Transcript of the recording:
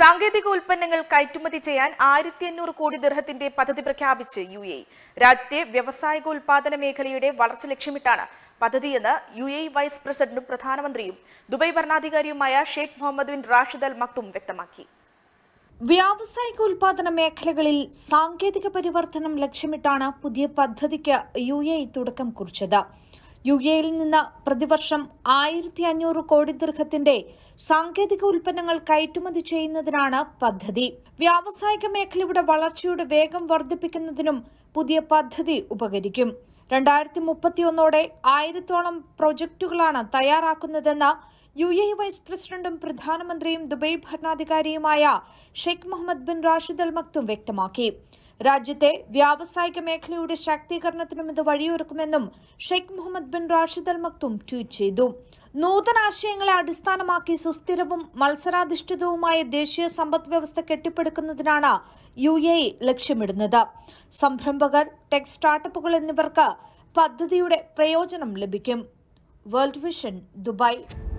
സാങ്കേതിക ഉൽപ്പന്നങ്ങൾ കയറ്റുമതി ചെയ്യാൻ ആയിരത്തി അഞ്ഞൂറ് കോടി ദിർഹത്തിന്റെ പദ്ധതി പ്രഖ്യാപിച്ച് യു എ രാജ്യത്തെ വ്യവസായിക ഉൽപാദന മേഖലയുടെ വളർച്ച ലക്ഷ്യമിട്ടാണ് പദ്ധതിയെന്ന് യു എ വൈസ് പ്രസിഡന്റും പ്രധാനമന്ത്രിയും ദുബൈ ഭരണാധികാരിയുമായ Sheikh Mohammed bin Rashid Al Maktoum വ്യക്തമാക്കി വ്യാവസായിക ഉൽപാദന മേഖലകളിൽ സാങ്കേതിക പരിവർത്തനം ലക്ഷ്യമിട്ടാണ് പുതിയ പദ്ധതിക്ക് യു എ തുടക്കം കുറിച്ചത് യു എയിൽ നിന്ന് പ്രതിവർഷം ആയിരത്തി അഞ്ഞൂറ് കോടി ദീർഘത്തിന്റെ സാങ്കേതിക ഉൽപ്പന്നങ്ങൾ കയറ്റുമതി ചെയ്യുന്നതിനാണ് പദ്ധതി വ്യാവസായിക മേഖലയുടെ വളർച്ചയുടെ വേഗം വർദ്ധിപ്പിക്കുന്നതിനും പുതിയ പദ്ധതി ഉപകരിക്കും രണ്ടായിരത്തി മുപ്പത്തിയൊന്നോടെ ആയിരത്തോളം പ്രൊജക്ടുകളാണ് തയ്യാറാക്കുന്നതെന്ന് യു എ വൈസ് പ്രസിഡന്റും പ്രധാനമന്ത്രിയും ദുബൈ ഭരണാധികാരിയുമായ Sheikh Mohammed bin Rashid Al Maktoum വ്യക്തമാക്കി രാജ്യത്തെ വ്യാവസായിക മേഖലയുടെ ശാക്തീകരണത്തിനും ഇത് വഴിയൊരുക്കുമെന്നും Sheikh Mohammed bin Rashid Al Maktoum tweet ചെയ്തു നൂതനാശയങ്ങളെ അടിസ്ഥാനമാക്കി സുസ്ഥിരവും മത്സരാധിഷ്ഠിതവുമായ ദേശീയ സമ്പദ് വ്യവസ്ഥ കെട്ടിപ്പടുക്കുന്നതിനാണ് യു എ ലക്ഷ്യമിടുന്നത് സംരംഭകർ ടെക് സ്റ്റാർട്ടപ്പുകൾ എന്നിവർക്ക് പദ്ധതിയുടെ പ്രയോജനം ലഭിക്കും വേൾഡ് വിഷൻ ദുബായ്